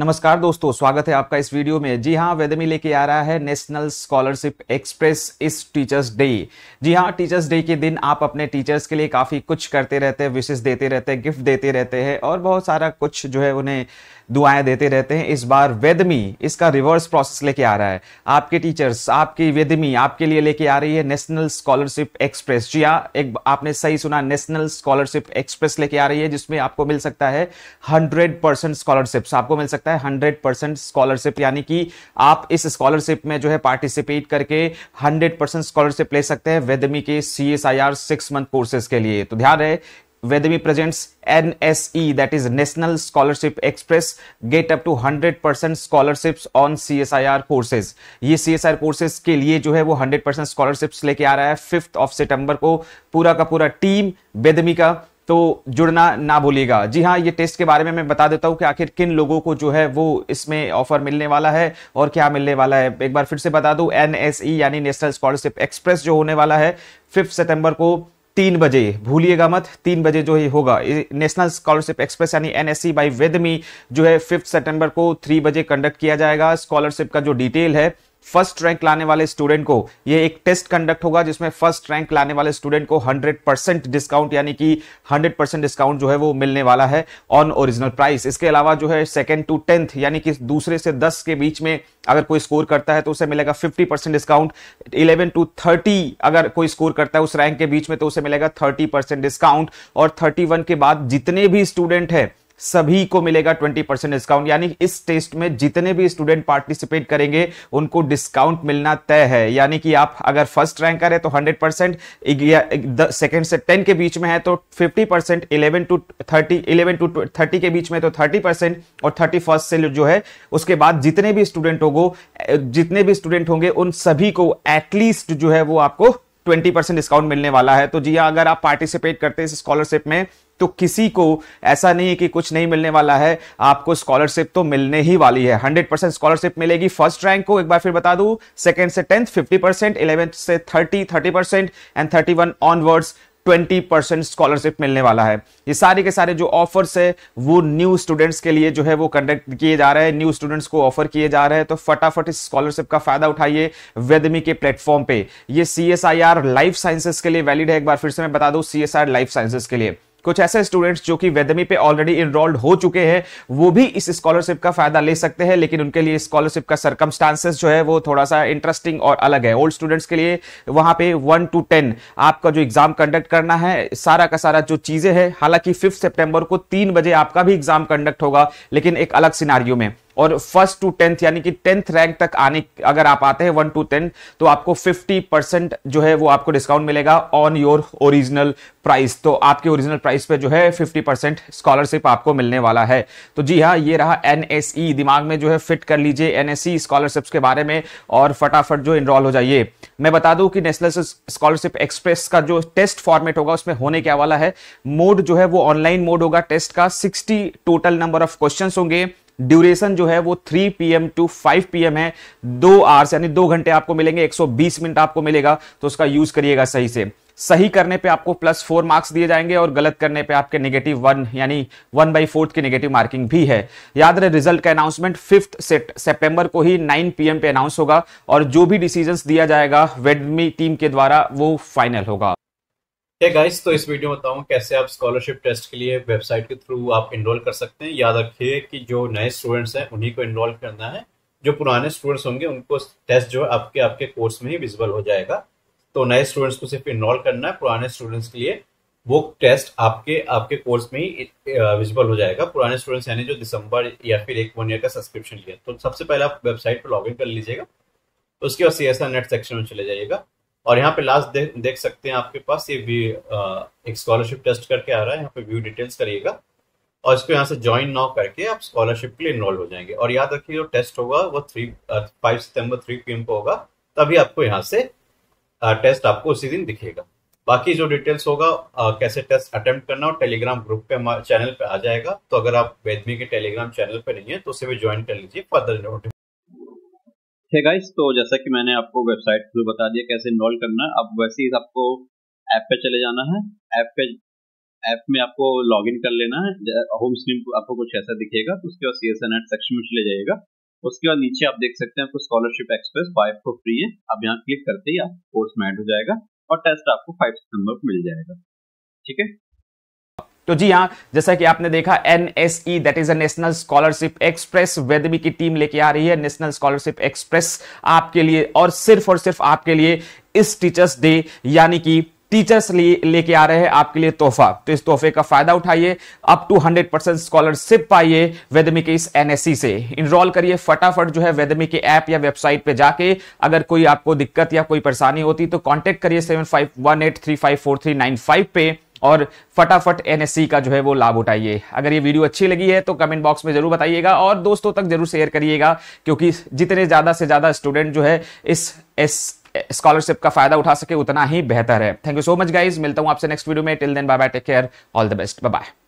नमस्कार दोस्तों स्वागत है आपका इस वीडियो में जी हाँ वेदमी लेके आ रहा है नेशनल स्कॉलरशिप एक्सप्रेस इस टीचर्स डे जी हाँ टीचर्स डे के दिन आप अपने टीचर्स के लिए काफ़ी कुछ करते रहते हैं विशेष देते रहते हैं गिफ्ट देते रहते हैं और बहुत सारा कुछ जो है उन्हें दुआएं देते रहते हैं इस बार वेदमी इसका रिवर्स प्रोसेस लेके आ रहा है आपके टीचर्स आपकी वेदमी आपके लिए लेके आ रही है नेशनल स्कॉलरशिप एक्सप्रेस जी हाँ एक आपने सही सुना नेशनल स्कॉलरशिप एक्सप्रेस लेके आ रही है जिसमें आपको मिल सकता है हंड्रेड परसेंट स्कॉलरशिप्स आपको मिल सकता सकता है हंड्रेड परसेंट स्कॉलरशिप यानी कि आप इस स्कॉलरशिप में जो है पार्टिसिपेट करके हंड्रेड परसेंट स्कॉलरशिप ले सकते हैं वेदमी के C S I R six month courses के लिए तो ध्यान रहे वेदमी presents N S E that is national scholarship express get up to hundred percent scholarship on C S I R courses ये सी एस आई कोर्सेज के लिए जो है वो हंड्रेड परसेंट स्कॉलरशिप लेके आ रहा है फिफ्थ ऑफ सितंबर को पूरा का पूरा टीम वेदमी का तो जुड़ना ना भूलिएगा जी हाँ ये टेस्ट के बारे में मैं बता देता हूँ कि आखिर किन लोगों को जो है वो इसमें ऑफर मिलने वाला है और क्या मिलने वाला है एक बार फिर से बता दूँ एन यानी नेशनल स्कॉलरशिप एक्सप्रेस जो होने वाला है फिफ्थ सितंबर को तीन बजे भूलिएगा मत तीन बजे जो ही होगा नेशनल स्कॉलरशिप एक्सप्रेस यानी एनएससी बाई वेदमी जो है फिफ्थ सितंबर को थ्री बजे कंडक्ट किया जाएगा स्कॉलरशिप का जो डिटेल है फर्स्ट रैंक लाने वाले स्टूडेंट को ये एक टेस्ट कंडक्ट होगा जिसमें फर्स्ट रैंक लाने वाले स्टूडेंट को 100 परसेंट डिस्काउंट यानी कि 100 परसेंट डिस्काउंट जो है वो मिलने वाला है ऑन ओरिजिनल प्राइस इसके अलावा जो है सेकेंड टू टेंथ यानी कि दूसरे से दस के बीच में अगर कोई स्कोर करता है तो उसे मिलेगा fifty percent discount eleven to thirty अगर कोई स्कोर करता है उस रैंक के बीच में तो उसे मिलेगा थर्टी परसेंट डिस्काउंट और थर्टी वन के बाद जितने भी स्टूडेंट है सभी को मिलेगा 20 परसेंट डिस्काउंट यानी इस टेस्ट में जितने भी स्टूडेंट पार्टिसिपेट करेंगे उनको डिस्काउंट मिलना तय है यानी कि आप अगर फर्स्ट रैंकर है तो 100 परसेंट सेकेंड से 10 के बीच में है तो 50 percent eleven to thirty eleven to thirty के बीच में तो 30 परसेंट और थर्टी फर्स्ट से जो है उसके बाद जितने भी स्टूडेंट होगो जितने भी स्टूडेंट होंगे उन सभी को एटलीस्ट जो है वो आपको 20 परसेंट डिस्काउंट मिलने वाला है तो जी हाँ, अगर आप पार्टिसिपेट करते हैं इस स्कॉलरशिप में तो किसी को ऐसा नहीं है कि कुछ नहीं मिलने वाला है आपको स्कॉलरशिप तो मिलने ही वाली है 100 परसेंट स्कॉलरशिप मिलेगी फर्स्ट रैंक को एक बार फिर बता दू सेकेंड से टेंथ 50 परसेंट इलेवेंथ से 30 30 percent and 31 onwards 20 percent scholarship मिलने वाला है ये सारे के सारे जो ऑफर्स है वो न्यू स्टूडेंट्स के लिए जो है वो कंडक्ट किए जा रहे हैं न्यू स्टूडेंट्स को ऑफर किए जा रहे हैं तो फटाफट इस स्कॉलरशिप का फायदा उठाइए वेदमी के प्लेटफॉर्म पे ये सी लाइफ साइंसेस के लिए वैलिड है एक बार फिर से मैं बता दूं सी लाइफ साइंसेस के लिए कुछ ऐसे स्टूडेंट्स जो कि वेदमी पे ऑलरेडी इनरोल्ड हो चुके हैं वो भी इस स्कॉलरशिप का फायदा ले सकते हैं लेकिन उनके लिए स्कॉलरशिप का सर्कमस्टांसेस जो है वो थोड़ा सा इंटरेस्टिंग और अलग है ओल्ड स्टूडेंट्स के लिए वहां पे वन टू टेन आपका जो एग्जाम कंडक्ट करना है सारा का सारा जो चीजें हैं हालांकि फिफ्थ सेप्टेम्बर को तीन बजे आपका भी एग्जाम कंडक्ट होगा लेकिन एक अलग सिनारियो में और फर्स्ट टू टेंथ यानी कि टेंथ रैंक तक आने अगर आप आते हैं वन टू टेंथ तो आपको फिफ्टी परसेंट जो है वो आपको डिस्काउंट मिलेगा ऑन योर ओरिजिनल प्राइस तो आपके ओरिजिनल प्राइस पे जो है फिफ्टी परसेंट स्कॉलरशिप आपको मिलने वाला है तो जी हाँ ये रहा एन e। दिमाग में जो है फिट कर लीजिए एन स्कॉलरशिप्स e के बारे में और फटाफट जो इनरोल हो जाइए मैं बता दूं कि नेशनल स्कॉलरशिप एक्सप्रेस का जो टेस्ट फॉर्मेट होगा उसमें होने क्या वाला है मोड जो है वो ऑनलाइन मोड होगा टेस्ट का sixty total number of question होंगे ड्यूरेशन जो है वो 3 पीएम टू 5 पीएम है दो आवर्स यानी दो घंटे आपको मिलेंगे 120 मिनट आपको मिलेगा तो उसका यूज करिएगा सही से सही करने पे आपको प्लस फोर मार्क्स दिए जाएंगे और गलत करने पे आपके नेगेटिव वन यानी वन बाई फोर्थ की नेगेटिव मार्किंग भी है याद रहे रिजल्ट का अनाउंसमेंट फिफ्थ सेट सेप्टेम्बर को ही नाइन पीएम पे अनाउंस होगा और जो भी डिसीजंस दिया जाएगा वेडमी टीम के द्वारा वो फाइनल होगा hey guys, तो इस वीडियो में बताऊँ कैसे आप स्कॉलरशिप टेस्ट के लिए वेबसाइट के थ्रू आप इनरोल कर सकते हैं याद रखिए कि जो नए स्टूडेंट्स हैं उन्हीं को इनरोल करना है जो पुराने स्टूडेंट्स होंगे उनको टेस्ट जो है आपके आपके कोर्स में ही विजिबल हो जाएगा तो नए स्टूडेंट्स को सिर्फ इनरोल करना है पुराने स्टूडेंट्स के लिए वो टेस्ट आपके आपके कोर्स में ही विजिबल हो जाएगा पुराने स्टूडेंट्स यानी जो दिसंबर या फिर एक वन ईयर का सब्सक्रिप्शन लिया तो सबसे पहले आप वेबसाइट पर लॉग कर लीजिएगा उसके बाद सी नेट सेक्शन में चले जाइएगा और यहाँ पे लास्ट दे, देख सकते हैं आपके पास ये भी एक स्कॉलरशिप टेस्ट करके आ रहा है यहाँ पे व्यू डिटेल्स करिएगा और इसको यहाँ से ज्वाइन नाउ करके आप स्कॉलरशिप के लिए इनरोल हो जाएंगे और याद रखिए जो टेस्ट होगा वो थ्री फाइव सितम्बर थ्री पी को होगा तभी आपको यहाँ से टेस्ट आपको उसी दिन दिखेगा बाकी जो डिटेल्स होगा आ, कैसे टेस्ट अटेम्प्ट करना और टेलीग्राम ग्रुप पे चैनल पे आ जाएगा तो अगर आप वेदमी के टेलीग्राम चैनल पे नहीं है तो उसे भी ज्वाइन कर लीजिए फर्दर नोट थे गाइस तो जैसा कि मैंने आपको वेबसाइट थ्रू बता दिया कैसे इनरोल करना है अब वैसे ही आपको ऐप पे चले जाना है ऐप पे ऐप में आपको लॉगिन कर लेना है होम स्क्रीन आपको कुछ ऐसा दिखेगा तो उसके बाद C S N eight section में चले जाएगा उसके बाद नीचे आप देख सकते हैं आपको स्कॉलरशिप एक्सप्रेस फाइव को फ्री है आप यहाँ क्लिक करते ही आप कोर्स में एड हो जाएगा और टेस्ट आपको फाइव सितंबर को मिल जाएगा ठीक है तो जी हाँ जैसा कि आपने देखा N S E that is a national scholarship express वेदमी की टीम लेके आ रही है नेशनल स्कॉलरशिप एक्सप्रेस आपके लिए और सिर्फ और सिर्फ आपके लिए इस टीचर्स डे यानी कि टीचर्स लेके आ रहे हैं आपके लिए तोहफा तो इस तोहफे का फायदा उठाइए up to hundred percent scholarship पाइए वेदमी के इस एनएससी e से इनरोल करिए फटाफट जो है वेदमी के ऐप या वेबसाइट पे जाके अगर कोई आपको दिक्कत या कोई परेशानी होती तो कांटेक्ट करिए seven five one eight three five four three nine five पे और फटाफट एन का जो है वो लाभ उठाइए अगर ये वीडियो अच्छी लगी है तो कमेंट बॉक्स में जरूर बताइएगा और दोस्तों तक जरूर शेयर करिएगा क्योंकि जितने ज़्यादा से ज़्यादा स्टूडेंट जो है इस एस स्कॉलरशिप का फायदा उठा सके उतना ही बेहतर है thank you so much guys मिलता हूँ आपसे नेक्स्ट वीडियो में till then bye bye take care all the best bye bye